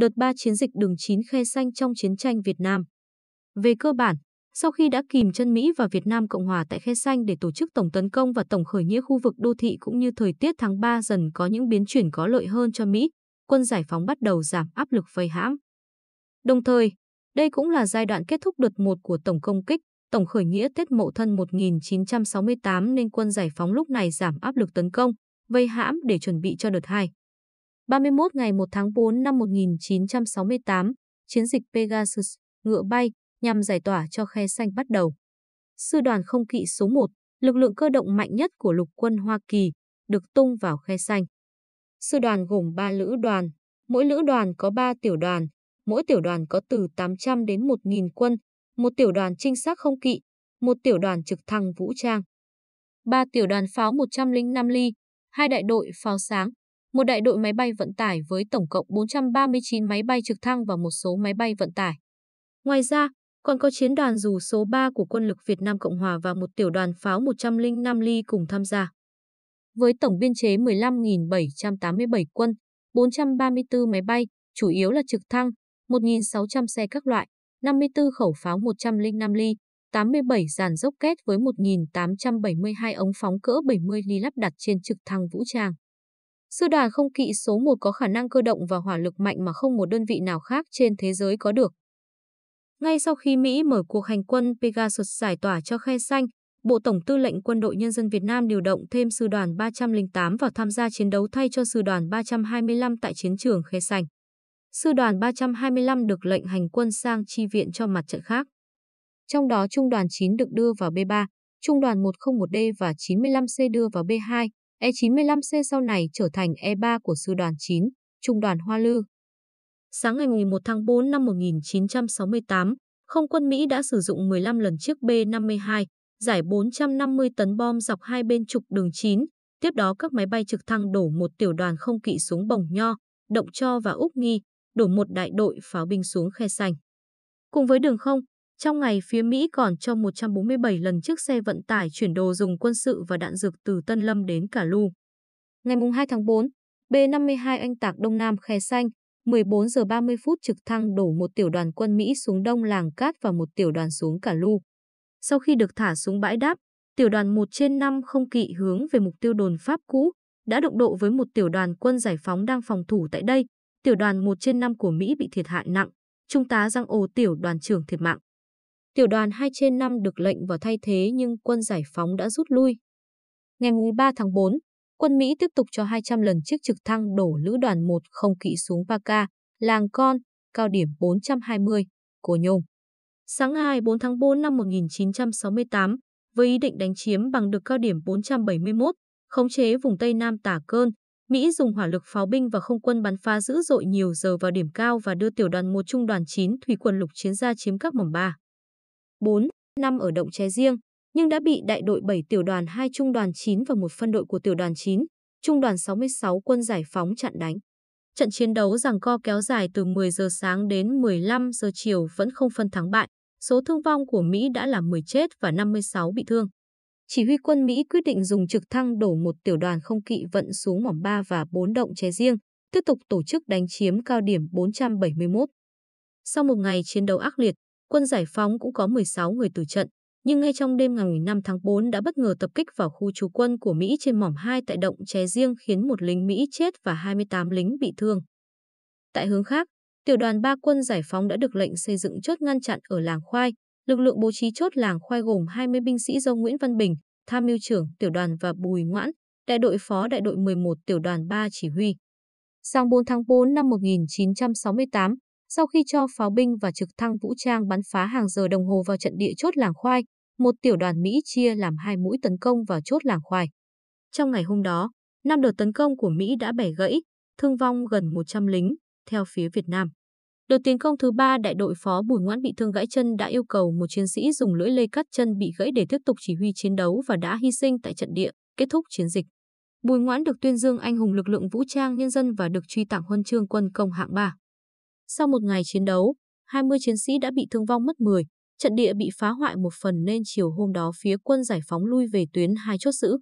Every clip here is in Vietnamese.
đợt 3 chiến dịch đường 9 khe xanh trong chiến tranh Việt Nam. Về cơ bản, sau khi đã kìm chân Mỹ và Việt Nam Cộng Hòa tại Khe Xanh để tổ chức tổng tấn công và tổng khởi nghĩa khu vực đô thị cũng như thời tiết tháng 3 dần có những biến chuyển có lợi hơn cho Mỹ, quân giải phóng bắt đầu giảm áp lực vây hãm. Đồng thời, đây cũng là giai đoạn kết thúc đợt 1 của tổng công kích, tổng khởi nghĩa Tết Mậu Thân 1968 nên quân giải phóng lúc này giảm áp lực tấn công, vây hãm để chuẩn bị cho đợt 2. 31 ngày 1 tháng 4 năm 1968, chiến dịch Pegasus, ngựa bay, nhằm giải tỏa cho khe xanh bắt đầu. Sư đoàn không kỵ số 1, lực lượng cơ động mạnh nhất của lục quân Hoa Kỳ, được tung vào khe xanh. Sư đoàn gồm 3 lữ đoàn, mỗi lữ đoàn có 3 tiểu đoàn, mỗi tiểu đoàn có từ 800 đến 1.000 quân, một tiểu đoàn trinh sát không kỵ, một tiểu đoàn trực thăng vũ trang. 3 tiểu đoàn pháo 105 ly, hai đại đội pháo sáng, một đại đội máy bay vận tải với tổng cộng 439 máy bay trực thăng và một số máy bay vận tải. Ngoài ra, còn có chiến đoàn dù số 3 của quân lực Việt Nam Cộng Hòa và một tiểu đoàn pháo 105 ly cùng tham gia. Với tổng biên chế 15.787 quân, 434 máy bay, chủ yếu là trực thăng, 1.600 xe các loại, 54 khẩu pháo 105 ly, 87 dàn kết với 1.872 ống phóng cỡ 70 ly lắp đặt trên trực thăng vũ trang. Sư đoàn không kỵ số 1 có khả năng cơ động và hỏa lực mạnh mà không một đơn vị nào khác trên thế giới có được. Ngay sau khi Mỹ mở cuộc hành quân Pegasus giải tỏa cho khe xanh, Bộ Tổng tư lệnh Quân đội Nhân dân Việt Nam điều động thêm Sư đoàn 308 vào tham gia chiến đấu thay cho Sư đoàn 325 tại chiến trường khe xanh. Sư đoàn 325 được lệnh hành quân sang chi viện cho mặt trận khác. Trong đó Trung đoàn 9 được đưa vào B3, Trung đoàn 101D và 95C đưa vào B2, E95C sau này trở thành E3 của Sư đoàn 9, Trung đoàn Hoa Lư. Sáng ngày 11 tháng 4 năm 1968, không quân Mỹ đã sử dụng 15 lần chiếc B-52, giải 450 tấn bom dọc hai bên trục đường 9, tiếp đó các máy bay trực thăng đổ một tiểu đoàn không kỵ xuống Bồng Nho, Động Cho và Úc Nghi, đổ một đại đội pháo binh xuống khe sành. Cùng với đường không, trong ngày, phía Mỹ còn cho 147 lần chiếc xe vận tải chuyển đồ dùng quân sự và đạn dược từ Tân Lâm đến Cả Lu. Ngày 2 tháng 4, B-52 Anh Tạc Đông Nam Khe Xanh, 14 giờ 30 phút trực thăng đổ một tiểu đoàn quân Mỹ xuống Đông Làng Cát và một tiểu đoàn xuống Cả Lu. Sau khi được thả xuống bãi đáp, tiểu đoàn 1 trên 5 không kỵ hướng về mục tiêu đồn Pháp cũ, đã động độ với một tiểu đoàn quân giải phóng đang phòng thủ tại đây. Tiểu đoàn 1 trên 5 của Mỹ bị thiệt hại nặng, Trung tá Giang Ô tiểu đoàn trưởng thiệt mạng. Tiểu đoàn 2 trên 5 được lệnh vào thay thế nhưng quân giải phóng đã rút lui. Ngày 3 tháng 4, quân Mỹ tiếp tục cho 200 lần chiếc trực thăng đổ lữ đoàn 1 không kỵ xuống Baka, làng Con, cao điểm 420, Cổ Nhung. Sáng ngày 4 tháng 4 năm 1968, với ý định đánh chiếm bằng được cao điểm 471, khống chế vùng Tây Nam Tả Cơn, Mỹ dùng hỏa lực pháo binh và không quân bắn phá dữ dội nhiều giờ vào điểm cao và đưa tiểu đoàn 1 trung đoàn 9 thủy quân lục chiến ra chiếm các mỏm 3. 4, 5 ở động Ché Riêng, nhưng đã bị đại đội 7 tiểu đoàn 2 trung đoàn 9 và một phân đội của tiểu đoàn 9, trung đoàn 66 quân giải phóng chặn đánh. Trận chiến đấu giằng co kéo dài từ 10 giờ sáng đến 15 giờ chiều vẫn không phân thắng bại, số thương vong của Mỹ đã là 10 chết và 56 bị thương. Chỉ huy quân Mỹ quyết định dùng trực thăng đổ một tiểu đoàn không kỵ vận xuống mỏm 3 và 4 động Ché Riêng, tiếp tục tổ chức đánh chiếm cao điểm 471. Sau một ngày chiến đấu ác liệt, quân giải phóng cũng có 16 người tử trận, nhưng ngay trong đêm ngày 5 tháng 4 đã bất ngờ tập kích vào khu trú quân của Mỹ trên mỏm 2 tại động Ché Riêng khiến một lính Mỹ chết và 28 lính bị thương. Tại hướng khác, tiểu đoàn 3 quân giải phóng đã được lệnh xây dựng chốt ngăn chặn ở làng Khoai. Lực lượng bố trí chốt làng Khoai gồm 20 binh sĩ do Nguyễn Văn Bình, tham mưu trưởng tiểu đoàn và Bùi Ngoãn, đại đội phó đại đội 11 tiểu đoàn 3 chỉ huy. Sang 4 tháng 4 năm 1968, sau khi cho pháo binh và trực thăng vũ trang bắn phá hàng giờ đồng hồ vào trận địa chốt làng khoai, một tiểu đoàn Mỹ chia làm hai mũi tấn công vào chốt làng khoai. Trong ngày hôm đó, năm đợt tấn công của Mỹ đã bẻ gãy, thương vong gần 100 lính, theo phía Việt Nam. Đợt tiến công thứ ba đại đội phó Bùi Ngoãn bị thương gãy chân đã yêu cầu một chiến sĩ dùng lưỡi lê cắt chân bị gãy để tiếp tục chỉ huy chiến đấu và đã hy sinh tại trận địa, kết thúc chiến dịch. Bùi Ngoãn được tuyên dương anh hùng lực lượng vũ trang nhân dân và được truy tặng huân chương quân công hạng 3. Sau một ngày chiến đấu, 20 chiến sĩ đã bị thương vong mất 10, trận địa bị phá hoại một phần nên chiều hôm đó phía quân giải phóng lui về tuyến hai chốt giữ.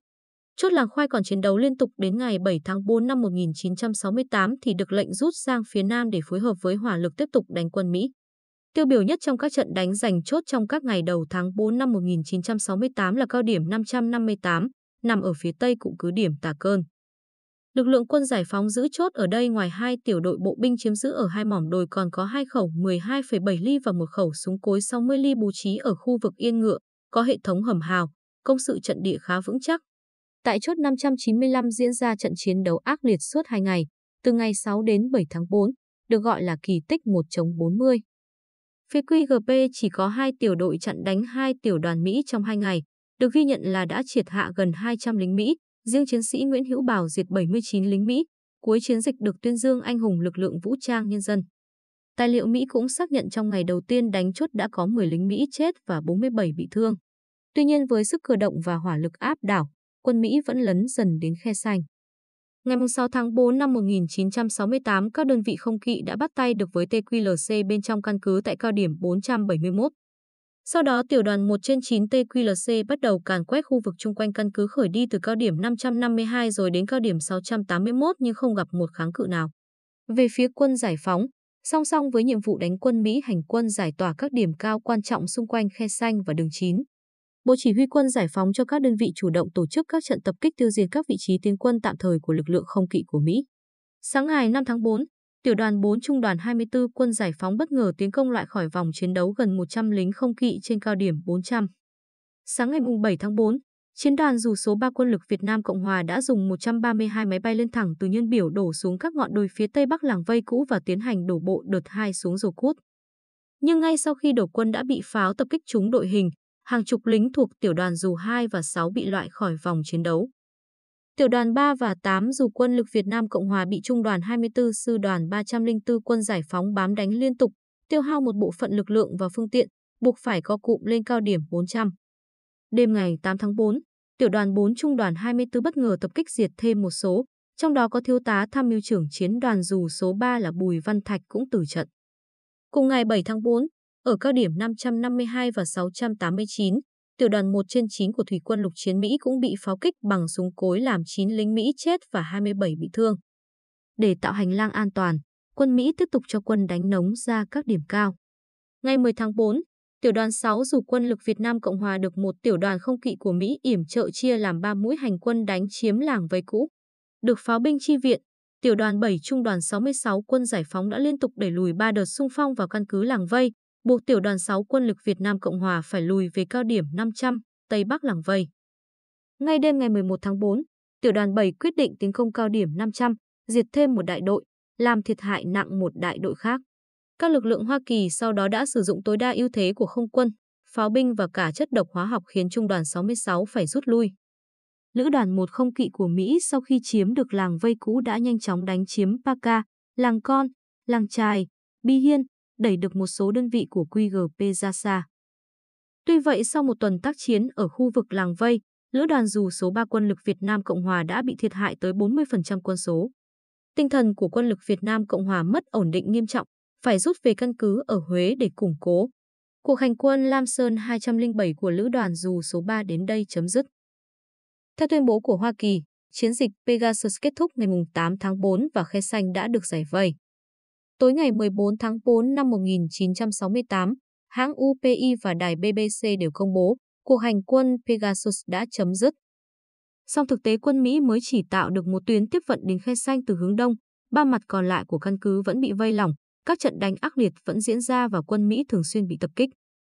Chốt làng khoai còn chiến đấu liên tục đến ngày 7 tháng 4 năm 1968 thì được lệnh rút sang phía Nam để phối hợp với hỏa lực tiếp tục đánh quân Mỹ. Tiêu biểu nhất trong các trận đánh giành chốt trong các ngày đầu tháng 4 năm 1968 là cao điểm 558, nằm ở phía tây cụm cứ điểm Tà Cơn. Lực lượng quân giải phóng giữ chốt ở đây ngoài hai tiểu đội bộ binh chiếm giữ ở hai mỏm đồi còn có hai khẩu 12,7 ly và một khẩu súng cối 60 ly bố trí ở khu vực yên ngựa, có hệ thống hầm hào, công sự trận địa khá vững chắc. Tại chốt 595 diễn ra trận chiến đấu ác liệt suốt 2 ngày, từ ngày 6 đến 7 tháng 4, được gọi là kỳ tích 1 chống 40. Phía QGP chỉ có hai tiểu đội chặn đánh hai tiểu đoàn Mỹ trong hai ngày, được ghi nhận là đã triệt hạ gần 200 lính Mỹ, Riêng chiến sĩ Nguyễn Hữu Bảo diệt 79 lính Mỹ, cuối chiến dịch được tuyên dương anh hùng lực lượng vũ trang nhân dân. Tài liệu Mỹ cũng xác nhận trong ngày đầu tiên đánh chốt đã có 10 lính Mỹ chết và 47 bị thương. Tuy nhiên với sức cơ động và hỏa lực áp đảo, quân Mỹ vẫn lấn dần đến khe xanh. Ngày 6 tháng 4 năm 1968, các đơn vị không kỵ đã bắt tay được với TQLC bên trong căn cứ tại cao điểm 471. Sau đó, tiểu đoàn 1 trên 9 TQLC bắt đầu càn quét khu vực chung quanh căn cứ khởi đi từ cao điểm 552 rồi đến cao điểm 681 nhưng không gặp một kháng cự nào. Về phía quân giải phóng, song song với nhiệm vụ đánh quân Mỹ hành quân giải tỏa các điểm cao quan trọng xung quanh khe xanh và đường 9. Bộ chỉ huy quân giải phóng cho các đơn vị chủ động tổ chức các trận tập kích tiêu diệt các vị trí tiến quân tạm thời của lực lượng không kỵ của Mỹ. Sáng ngày 5 tháng 4, Tiểu đoàn 4 Trung đoàn 24 quân giải phóng bất ngờ tiến công loại khỏi vòng chiến đấu gần 100 lính không kỵ trên cao điểm 400. Sáng ngày 7 tháng 4, chiến đoàn dù số 3 quân lực Việt Nam Cộng Hòa đã dùng 132 máy bay lên thẳng từ nhân biểu đổ xuống các ngọn đồi phía tây bắc làng vây cũ và tiến hành đổ bộ đợt 2 xuống dầu Cút. Nhưng ngay sau khi đổ quân đã bị pháo tập kích trúng đội hình, hàng chục lính thuộc tiểu đoàn dù 2 và 6 bị loại khỏi vòng chiến đấu. Tiểu đoàn 3 và 8 dù quân lực Việt Nam Cộng Hòa bị Trung đoàn 24 Sư đoàn 304 quân giải phóng bám đánh liên tục, tiêu hao một bộ phận lực lượng và phương tiện, buộc phải co cụm lên cao điểm 400. Đêm ngày 8 tháng 4, tiểu đoàn 4 Trung đoàn 24 bất ngờ tập kích diệt thêm một số, trong đó có thiếu tá tham mưu trưởng chiến đoàn dù số 3 là Bùi Văn Thạch cũng tử trận. Cùng ngày 7 tháng 4, ở cao điểm 552 và 689, Tiểu đoàn 1 trên 9 của thủy quân lục chiến Mỹ cũng bị pháo kích bằng súng cối làm 9 lính Mỹ chết và 27 bị thương. Để tạo hành lang an toàn, quân Mỹ tiếp tục cho quân đánh nóng ra các điểm cao. Ngày 10 tháng 4, tiểu đoàn 6 dù quân lực Việt Nam Cộng Hòa được một tiểu đoàn không kỵ của Mỹ yểm trợ chia làm 3 mũi hành quân đánh chiếm làng vây cũ. Được pháo binh chi viện, tiểu đoàn 7 trung đoàn 66 quân giải phóng đã liên tục đẩy lùi 3 đợt xung phong vào căn cứ làng vây, buộc tiểu đoàn 6 quân lực Việt Nam Cộng Hòa phải lùi về cao điểm 500, Tây Bắc làng vây. Ngay đêm ngày 11 tháng 4, tiểu đoàn 7 quyết định tiến công cao điểm 500, diệt thêm một đại đội, làm thiệt hại nặng một đại đội khác. Các lực lượng Hoa Kỳ sau đó đã sử dụng tối đa ưu thế của không quân, pháo binh và cả chất độc hóa học khiến trung đoàn 66 phải rút lui. Lữ đoàn 1 không kỵ của Mỹ sau khi chiếm được làng vây cũ đã nhanh chóng đánh chiếm Paka, làng Con, làng Trài, Bi Hiên, đẩy được một số đơn vị của QGP ra xa. Tuy vậy sau một tuần tác chiến ở khu vực làng vây, lữ đoàn dù số 3 quân lực Việt Nam Cộng Hòa đã bị thiệt hại tới 40% quân số. Tinh thần của quân lực Việt Nam Cộng Hòa mất ổn định nghiêm trọng, phải rút về căn cứ ở Huế để củng cố. Cuộc hành quân Lam Sơn 207 của lữ đoàn dù số 3 đến đây chấm dứt. Theo tuyên bố của Hoa Kỳ, chiến dịch Pegasus kết thúc ngày 8 tháng 4 và khe xanh đã được giải vây. Tối ngày 14 tháng 4 năm 1968, hãng UPI và đài BBC đều công bố cuộc hành quân Pegasus đã chấm dứt. Song thực tế quân Mỹ mới chỉ tạo được một tuyến tiếp vận đến khe xanh từ hướng đông, ba mặt còn lại của căn cứ vẫn bị vây lỏng, các trận đánh ác liệt vẫn diễn ra và quân Mỹ thường xuyên bị tập kích.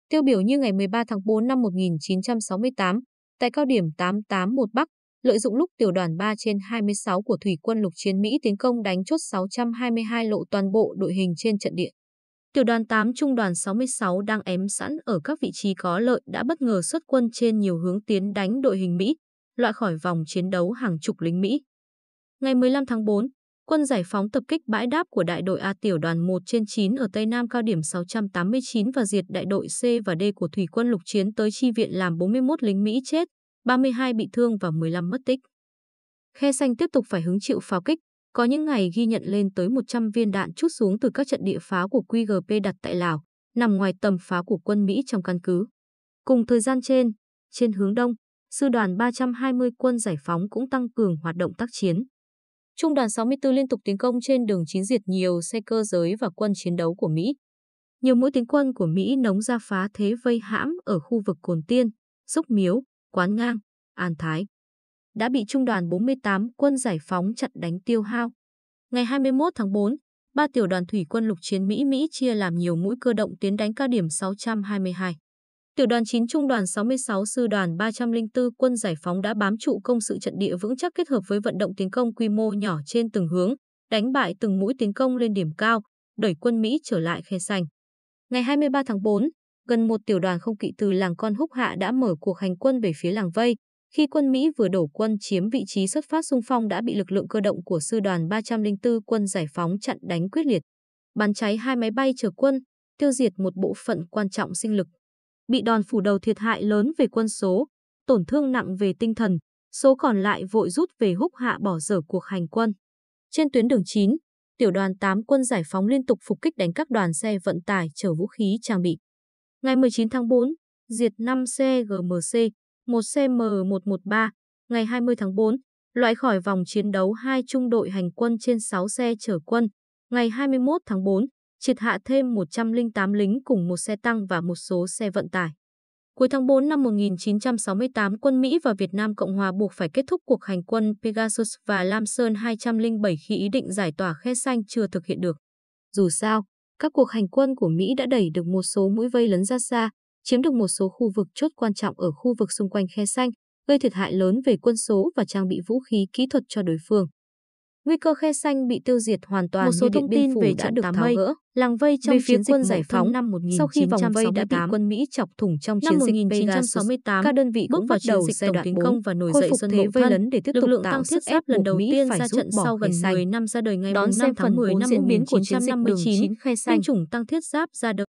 Tiêu biểu như ngày 13 tháng 4 năm 1968, tại cao điểm 881 Bắc, lợi dụng lúc tiểu đoàn 3 trên 26 của thủy quân lục chiến Mỹ tiến công đánh chốt 622 lộ toàn bộ đội hình trên trận địa. Tiểu đoàn 8 trung đoàn 66 đang ém sẵn ở các vị trí có lợi đã bất ngờ xuất quân trên nhiều hướng tiến đánh đội hình Mỹ, loại khỏi vòng chiến đấu hàng chục lính Mỹ. Ngày 15 tháng 4, quân giải phóng tập kích bãi đáp của đại đội A tiểu đoàn 1 trên 9 ở Tây Nam cao điểm 689 và diệt đại đội C và D của thủy quân lục chiến tới chi viện làm 41 lính Mỹ chết, 32 bị thương và 15 mất tích. Khe xanh tiếp tục phải hứng chịu pháo kích, có những ngày ghi nhận lên tới 100 viên đạn chút xuống từ các trận địa pháo của QGP đặt tại Lào, nằm ngoài tầm pháo của quân Mỹ trong căn cứ. Cùng thời gian trên, trên hướng đông, sư đoàn 320 quân giải phóng cũng tăng cường hoạt động tác chiến. Trung đoàn 64 liên tục tiến công trên đường chín diệt nhiều xe cơ giới và quân chiến đấu của Mỹ. Nhiều mũi tiến quân của Mỹ nóng ra phá thế vây hãm ở khu vực Cồn Tiên, Dốc Miếu, Quán Ngang, An Thái đã bị trung đoàn 48 quân giải phóng chặn đánh tiêu hao. Ngày 21 tháng 4, ba tiểu đoàn thủy quân lục chiến Mỹ Mỹ chia làm nhiều mũi cơ động tiến đánh cao điểm 622. Tiểu đoàn 9 trung đoàn 66 sư đoàn 304 quân giải phóng đã bám trụ công sự trận địa vững chắc kết hợp với vận động tiến công quy mô nhỏ trên từng hướng, đánh bại từng mũi tiến công lên điểm cao, đẩy quân Mỹ trở lại khe sành. Ngày 23 tháng 4, gần một tiểu đoàn không kỵ từ làng Con Húc Hạ đã mở cuộc hành quân về phía làng Vây. Khi quân Mỹ vừa đổ quân chiếm vị trí xuất phát xung phong đã bị lực lượng cơ động của sư đoàn 304 quân giải phóng chặn đánh quyết liệt. Bắn cháy hai máy bay chở quân, tiêu diệt một bộ phận quan trọng sinh lực. Bị đòn phủ đầu thiệt hại lớn về quân số, tổn thương nặng về tinh thần, số còn lại vội rút về húc hạ bỏ dở cuộc hành quân. Trên tuyến đường 9, tiểu đoàn 8 quân giải phóng liên tục phục kích đánh các đoàn xe vận tải chở vũ khí trang bị. Ngày 19 tháng 4, diệt 5 xe GMC, 1 xe M113. Ngày 20 tháng 4, loại khỏi vòng chiến đấu hai trung đội hành quân trên 6 xe chở quân. Ngày 21 tháng 4, triệt hạ thêm 108 lính cùng một xe tăng và một số xe vận tải. Cuối tháng 4 năm 1968, quân Mỹ và Việt Nam Cộng Hòa buộc phải kết thúc cuộc hành quân Pegasus và Lam Sơn 207 khi ý định giải tỏa khe xanh chưa thực hiện được. Dù sao, các cuộc hành quân của Mỹ đã đẩy được một số mũi vây lấn ra xa, chiếm được một số khu vực chốt quan trọng ở khu vực xung quanh khe xanh, gây thiệt hại lớn về quân số và trang bị vũ khí kỹ thuật cho đối phương. Nguy cơ khe xanh bị tiêu diệt hoàn toàn Một số thông tin về trận được tháo gỡ. Làng vây trong về chiến dịch quân giải phóng năm 1968. Sau khi vòng vây đã bị quân Mỹ chọc thủng trong chiến dịch 1968, các đơn vị bước vào đầu dịch tổng tiến công và nổi dậy dân thế vây lấn để tiếp tục lực lượng tăng thiết ép lần đầu Mỹ tiên ra trận sau gần 10 năm ra đời ngày 5 tháng phần 10 năm 1959 khe xanh chủng tăng thiết giáp ra đời.